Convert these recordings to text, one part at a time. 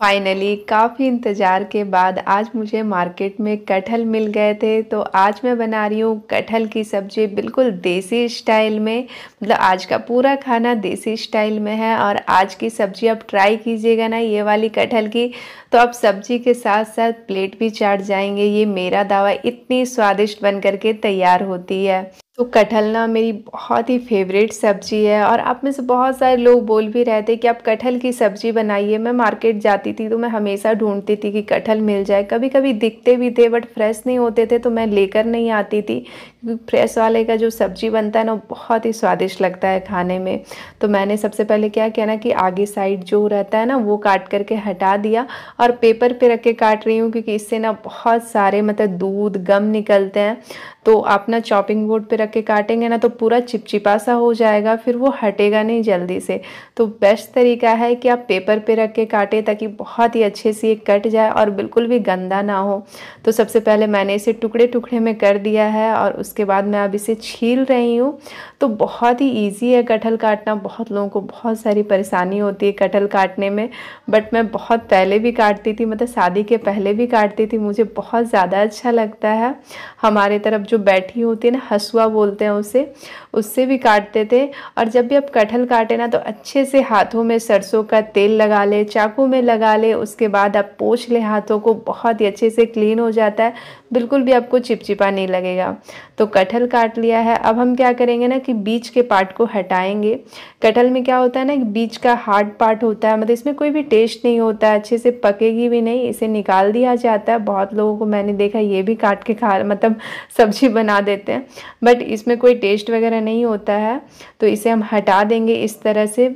finally काफ़ी इंतज़ार के बाद आज मुझे मार्केट में कटहल मिल गए थे तो आज मैं बना रही हूँ कटहल की सब्ज़ी बिल्कुल देसी स्टाइल में मतलब आज का पूरा खाना देसी स्टाइल में है और आज की सब्ज़ी आप ट्राई कीजिएगा ना ये वाली कटहल की तो आप सब्ज़ी के साथ साथ प्लेट भी चाट जाएंगे ये मेरा दावा इतनी स्वादिष्ट बन करके तैयार होती है तो कटहल ना मेरी बहुत ही फेवरेट सब्ज़ी है और आप में से बहुत सारे लोग बोल भी रहे थे कि आप कटहल की सब्ज़ी बनाइए मैं मार्केट जाती थी तो मैं हमेशा ढूंढती थी कि कटहल मिल जाए कभी कभी दिखते भी थे बट फ्रेश नहीं होते थे तो मैं लेकर नहीं आती थी क्योंकि फ्रेश वाले का जो सब्ज़ी बनता है ना बहुत ही स्वादिष्ट लगता है खाने में तो मैंने सबसे पहले क्या किया ना कि आगे साइड जो रहता है ना वो काट करके हटा दिया और पेपर पे रख के काट रही हूँ क्योंकि इससे ना बहुत सारे मतलब दूध गम निकलते हैं तो आप ना चॉपिंग बोर्ड पे रख के काटेंगे ना तो पूरा चिपचिपा सा हो जाएगा फिर वो हटेगा नहीं जल्दी से तो बेस्ट तरीका है कि आप पेपर पे रख के काटें ताकि बहुत ही अच्छे से ये कट जाए और बिल्कुल भी गंदा ना हो तो सबसे पहले मैंने इसे टुकड़े टुकड़े में कर दिया है और उसके बाद मैं अब इसे छील रही हूँ तो बहुत ही ईजी है कटहल काटना बहुत लोगों को बहुत सारी परेशानी होती है कटहल काटने में बट मैं बहुत पहले भी काटती थी मतलब शादी के पहले भी काटती थी मुझे बहुत ज़्यादा अच्छा लगता है हमारे तरफ जो बैठी होती है ना हसुआ बोलते हैं उसे उससे भी काटते थे और जब भी आप कटहल काटें ना तो अच्छे से हाथों में सरसों का तेल लगा ले चाकू में लगा ले उसके बाद आप पोछ ले हाथों को बहुत ही अच्छे से क्लीन हो जाता है बिल्कुल भी आपको चिपचिपा नहीं लगेगा तो कटहल काट लिया है अब हम क्या करेंगे ना कि बीच के पार्ट को हटाएंगे कटहल में क्या होता है ना बीच का हार्ड पार्ट होता है मतलब इसमें कोई भी टेस्ट नहीं होता अच्छे से पकेगी भी नहीं इसे निकाल दिया जाता है बहुत लोगों को मैंने देखा ये भी काट के खा मतलब सब्जी ही बना देते हैं बट इसमें कोई टेस्ट वगैरह नहीं होता है तो इसे हम हटा देंगे इस तरह से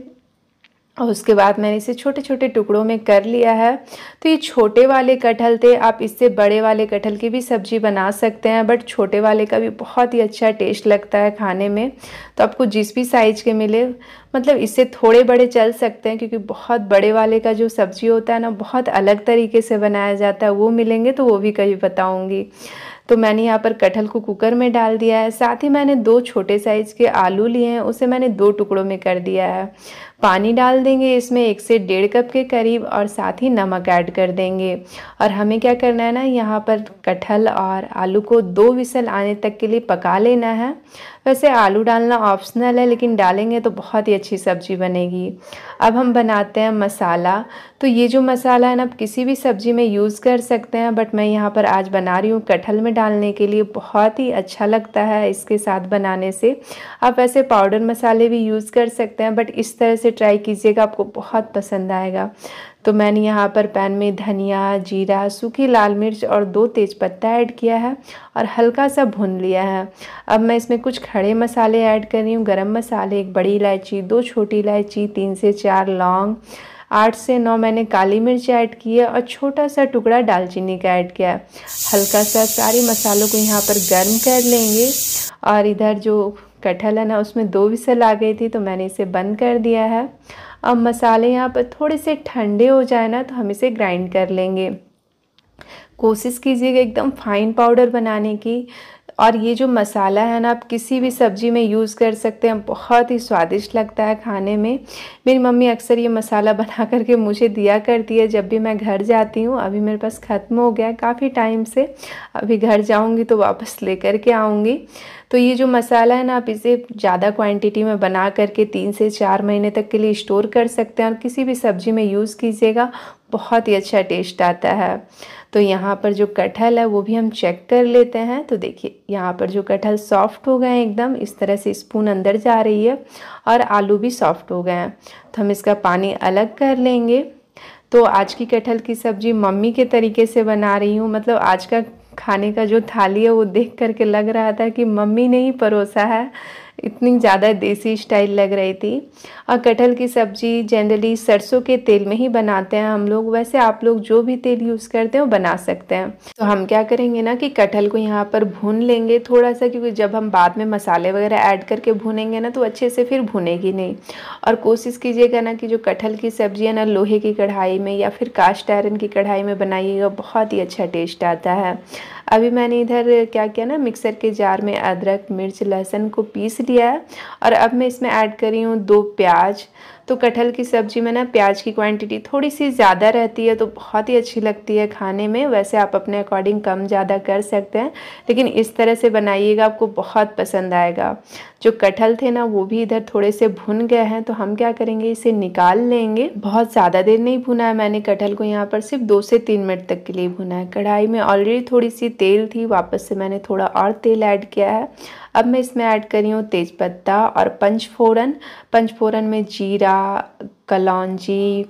और उसके बाद मैंने इसे छोटे छोटे टुकड़ों में कर लिया है तो ये छोटे वाले कटहल थे आप इससे बड़े वाले कटहल की भी सब्जी बना सकते हैं बट छोटे वाले का भी बहुत ही अच्छा टेस्ट लगता है खाने में तो आपको जिस भी साइज के मिले मतलब इससे थोड़े बड़े चल सकते हैं क्योंकि बहुत बड़े वाले का जो सब्जी होता है ना बहुत अलग तरीके से बनाया जाता है वो मिलेंगे तो वो भी कभी बताऊँगी तो मैंने यहाँ पर कटहल को कुकर में डाल दिया है साथ ही मैंने दो छोटे साइज़ के आलू लिए हैं उसे मैंने दो टुकड़ों में कर दिया है पानी डाल देंगे इसमें एक से डेढ़ कप के करीब और साथ ही नमक ऐड कर देंगे और हमें क्या करना है ना यहाँ पर कटहल और आलू को दो विसल आने तक के लिए पका लेना है वैसे आलू डालना ऑप्शनल है लेकिन डालेंगे तो बहुत ही अच्छी सब्ज़ी बनेगी अब हम बनाते हैं मसाला तो ये जो मसाला है ना आप किसी भी सब्ज़ी में यूज़ कर सकते हैं बट मैं यहाँ पर आज बना रही हूँ कटहल में डालने के लिए बहुत ही अच्छा लगता है इसके साथ बनाने से आप वैसे पाउडर मसाले भी यूज़ कर सकते हैं बट इस तरह से ट्राई कीजिएगा आपको बहुत पसंद आएगा तो मैंने यहाँ पर पैन में धनिया जीरा सूखी लाल मिर्च और दो तेज़पत्ता ऐड किया है और हल्का सा भुन लिया है अब मैं इसमें कुछ खड़े मसाले ऐड कर रही हूँ गरम मसाले एक बड़ी इलायची दो छोटी इलायची तीन से चार लौंग आठ से नौ मैंने काली मिर्च ऐड की है और छोटा सा टुकड़ा दालचीनी का ऐड किया है हल्का सा सारे मसालों को यहाँ पर गर्म कर लेंगे और इधर जो कटहल है ना उसमें दो विसल आ गई थी तो मैंने इसे बंद कर दिया है अब मसाले यहाँ पर थोड़े से ठंडे हो जाए ना तो हम इसे ग्राइंड कर लेंगे कोशिश कीजिएगा एकदम फाइन पाउडर बनाने की और ये जो मसाला है ना आप किसी भी सब्ज़ी में यूज़ कर सकते हैं बहुत ही स्वादिष्ट लगता है खाने में मेरी मम्मी अक्सर ये मसाला बना करके मुझे दिया करती है जब भी मैं घर जाती हूँ अभी मेरे पास ख़त्म हो गया है काफ़ी टाइम से अभी घर जाऊँगी तो वापस ले कर के आऊँगी तो ये जो मसाला है ना आप इसे ज़्यादा क्वांटिटी में बना करके तीन से चार महीने तक के लिए स्टोर कर सकते हैं और किसी भी सब्ज़ी में यूज़ कीजिएगा बहुत ही अच्छा टेस्ट आता है तो यहाँ पर जो कटहल है वो भी हम चेक कर लेते हैं तो देखिए यहाँ पर जो कटहल सॉफ्ट हो गए हैं एकदम इस तरह से स्पून अंदर जा रही है और आलू भी सॉफ्ट हो गए हैं तो हम इसका पानी अलग कर लेंगे तो आज की कटहल की सब्ज़ी मम्मी के तरीके से बना रही हूँ मतलब आज का खाने का जो थाली है वो देख करके लग रहा था कि मम्मी ने ही परोसा है इतनी ज़्यादा देसी स्टाइल लग रही थी और कटहल की सब्ज़ी जनरली सरसों के तेल में ही बनाते हैं हम लोग वैसे आप लोग जो भी तेल यूज़ करते हैं वो बना सकते हैं तो हम क्या करेंगे ना कि कटहल को यहाँ पर भून लेंगे थोड़ा सा क्योंकि जब हम बाद में मसाले वगैरह ऐड करके भूनेंगे ना तो अच्छे से फिर भुनेगी नहीं और कोशिश कीजिएगा ना कि जो कटहल की सब्ज़ी है ना लोहे की कढ़ाई में या फिर कास्ट आयरन की कढ़ाई में बनाइएगा बहुत ही अच्छा टेस्ट आता है अभी मैंने इधर क्या किया ना मिक्सर के जार में अदरक मिर्च लहसुन को पीस लिया दिया है और अब मैं इसमें ऐड कर रही हूँ दो प्याज तो कटहल की सब्ज़ी में ना प्याज की क्वांटिटी थोड़ी सी ज़्यादा रहती है तो बहुत ही अच्छी लगती है खाने में वैसे आप अपने अकॉर्डिंग कम ज़्यादा कर सकते हैं लेकिन इस तरह से बनाइएगा आपको बहुत पसंद आएगा जो कटहल थे ना वो भी इधर थोड़े से भुन गए हैं तो हम क्या करेंगे इसे निकाल लेंगे बहुत ज़्यादा देर नहीं भुना है मैंने कटहल को यहाँ पर सिर्फ दो से तीन मिनट तक के लिए भुना है कढ़ाई में ऑलरेडी थोड़ी सी तेल थी वापस से मैंने थोड़ा और तेल ऐड किया है अब मैं इसमें ऐड करी हूँ तेज़पत्ता और पंचफोरन पंचफोरन में जीरा कलौजी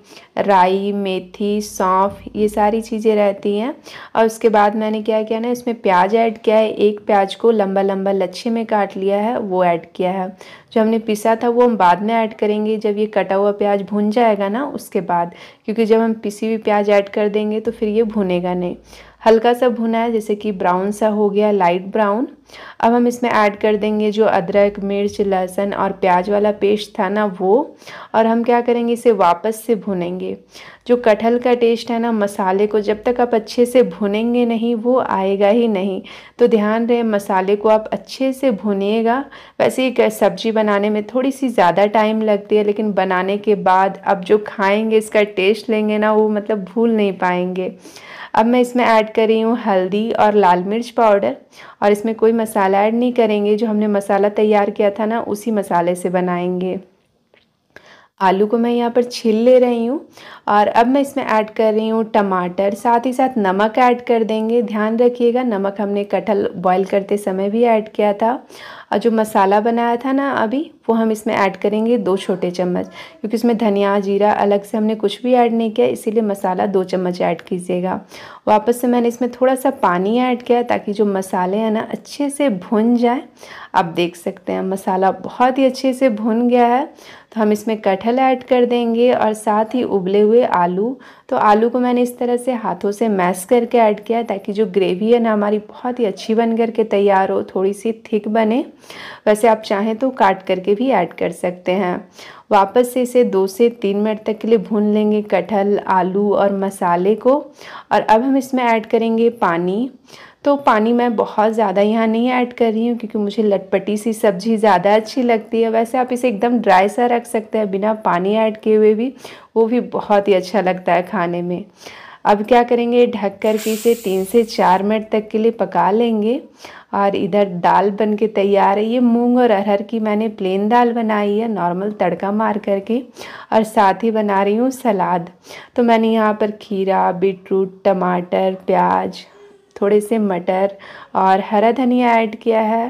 राई मेथी सौंफ ये सारी चीज़ें रहती हैं और उसके बाद मैंने क्या किया ना इसमें प्याज ऐड किया है एक प्याज को लंबा लंबा लच्छे में काट लिया है वो ऐड किया है जो हमने पिसा था वो हम बाद में ऐड करेंगे जब ये कटा हुआ प्याज भुन जाएगा ना उसके बाद क्योंकि जब हम पिसी हुई प्याज ऐड कर देंगे तो फिर ये भुनेगा नहीं हल्का सा भुना है जैसे कि ब्राउन सा हो गया लाइट ब्राउन अब हम इसमें ऐड कर देंगे जो अदरक मिर्च लहसुन और प्याज वाला पेस्ट था ना वो और हम क्या करेंगे इसे वापस से भुनेंगे जो कटहल का टेस्ट है ना मसाले को जब तक आप अच्छे से भुनेंगे नहीं वो आएगा ही नहीं तो ध्यान रहे मसाले को आप अच्छे से भुनिएगा वैसे एक सब्जी बनाने में थोड़ी सी ज़्यादा टाइम लगती है लेकिन बनाने के बाद आप जो खाएंगे इसका टेस्ट लेंगे ना वो मतलब भूल नहीं पाएंगे अब मैं इसमें ऐड कर रही हूँ हल्दी और लाल मिर्च पाउडर और इसमें कोई मसाला ऐड नहीं करेंगे जो हमने मसाला तैयार किया था ना उसी मसाले से बनाएंगे आलू को मैं यहाँ पर छील ले रही हूँ और अब मैं इसमें ऐड कर रही हूँ टमाटर साथ ही साथ नमक ऐड कर देंगे ध्यान रखिएगा नमक हमने कटहल बॉईल करते समय भी ऐड किया था और जो मसाला बनाया था ना अभी वो हम इसमें ऐड करेंगे दो छोटे चम्मच क्योंकि इसमें धनिया जीरा अलग से हमने कुछ भी ऐड नहीं किया इसीलिए मसाला दो चम्मच ऐड कीजिएगा वापस से मैंने इसमें थोड़ा सा पानी ऐड किया ताकि जो मसाले हैं ना अच्छे से भुन जाए आप देख सकते हैं मसाला बहुत ही अच्छे से भुन गया है तो हम इसमें कटहल ऐड कर देंगे और साथ ही उबले हुए आलू तो आलू को मैंने इस तरह से हाथों से मैस करके ऐड किया ताकि जो ग्रेवी है ना हमारी बहुत ही अच्छी बन करके तैयार हो थोड़ी सी थिक बने वैसे आप चाहें तो काट करके भी ऐड कर सकते हैं वापस से इसे दो से तीन मिनट तक के लिए भून लेंगे कटहल आलू और मसाले को और अब हम इसमें ऐड करेंगे पानी तो पानी मैं बहुत ज़्यादा यहाँ नहीं ऐड कर रही हूँ क्योंकि मुझे लटपटी सी सब्जी ज़्यादा अच्छी लगती है वैसे आप इसे एकदम ड्राई सा रख सकते हैं बिना पानी ऐड किए हुए भी वो भी बहुत ही अच्छा लगता है खाने में अब क्या करेंगे ढक कर के इसे तीन से चार मिनट तक के लिए पका लेंगे और इधर दाल बन के तैयार है ये मूंग और अरहर की मैंने प्लेन दाल बनाई है नॉर्मल तड़का मार करके और साथ ही बना रही हूँ सलाद तो मैंने यहाँ पर खीरा बीटरूट टमाटर प्याज थोड़े से मटर और हरा धनिया ऐड किया है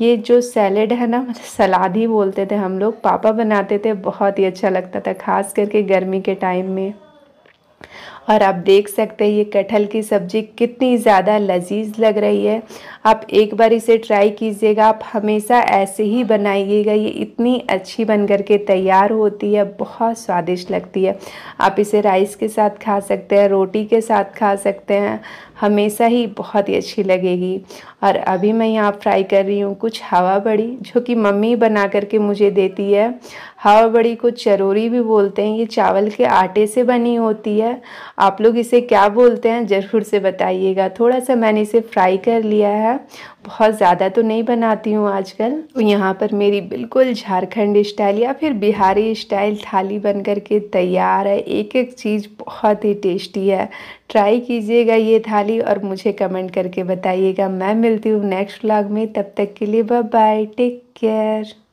ये जो सैलेड है ना मतलब सलाद ही बोलते थे हम लोग पापा बनाते थे बहुत ही अच्छा लगता था खास करके गर्मी के टाइम में और आप देख सकते हैं ये कटहल की सब्ज़ी कितनी ज़्यादा लजीज लग रही है आप एक बार इसे ट्राई कीजिएगा आप हमेशा ऐसे ही बनाइएगा ये इतनी अच्छी बन कर के तैयार होती है बहुत स्वादिष्ट लगती है आप इसे राइस के साथ खा सकते हैं रोटी के साथ खा सकते हैं हमेशा ही बहुत ही अच्छी लगेगी और अभी मैं यहाँ फ्राई कर रही हूँ कुछ हवा बड़ी जो कि मम्मी बना करके मुझे देती है हवा बड़ी को चरोरी भी बोलते हैं ये चावल के आटे से बनी होती है आप लोग इसे क्या बोलते हैं ज़रूर से बताइएगा थोड़ा सा मैंने इसे फ्राई कर लिया है बहुत ज़्यादा तो नहीं बनाती हूँ आजकल तो यहाँ पर मेरी बिल्कुल झारखंड स्टाइल या फिर बिहारी स्टाइल थाली बन कर के तैयार है एक एक चीज़ बहुत ही टेस्टी है ट्राई कीजिएगा ये थाली और मुझे कमेंट करके बताइएगा मैं मिलती हूँ नेक्स्ट व्लॉग में तब तक के लिए बाय बाय टेक केयर